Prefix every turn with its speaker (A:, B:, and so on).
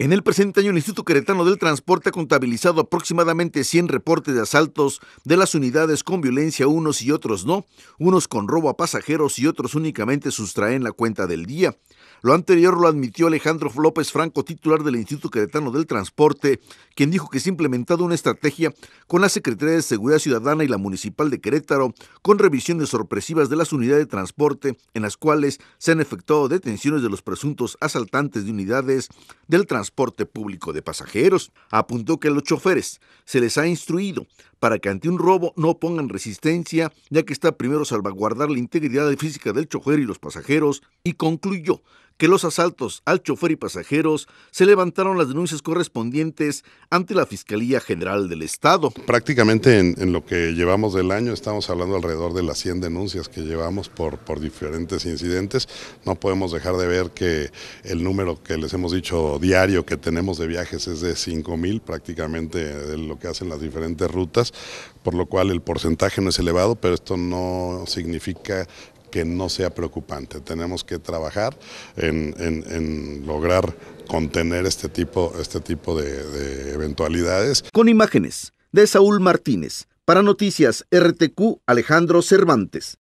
A: En el presente año, el Instituto Queretano del Transporte ha contabilizado aproximadamente 100 reportes de asaltos de las unidades con violencia, unos y otros no, unos con robo a pasajeros y otros únicamente sustraen la cuenta del día. Lo anterior lo admitió Alejandro López Franco, titular del Instituto Queretano del Transporte, quien dijo que se ha implementado una estrategia con la Secretaría de Seguridad Ciudadana y la Municipal de Querétaro, con revisiones sorpresivas de las unidades de transporte, en las cuales se han efectuado detenciones de los presuntos asaltantes de unidades del transporte público de pasajeros. Apuntó que a los choferes se les ha instruido para que ante un robo no pongan resistencia, ya que está primero salvaguardar la integridad física del chofer y los pasajeros, y concluyó que los asaltos al chofer y pasajeros
B: se levantaron las denuncias correspondientes ante la Fiscalía General del Estado. Prácticamente en, lo que llevamos del año estamos hablando alrededor de las 100 denuncias que llevamos por, por diferentes incidentes. No podemos dejar de ver que el número que les hemos dicho diario que tenemos de viajes es de 5.000 prácticamente de lo que hacen las diferentes rutas, por lo cual el porcentaje no es elevado, pero esto no significa que no sea preocupante. Tenemos que trabajar en, lograr contener este tipo, este tipo de eventualidades. Con imágenes de Saúl
A: Martínez, para Noticias RTQ, Alejandro Cervantes.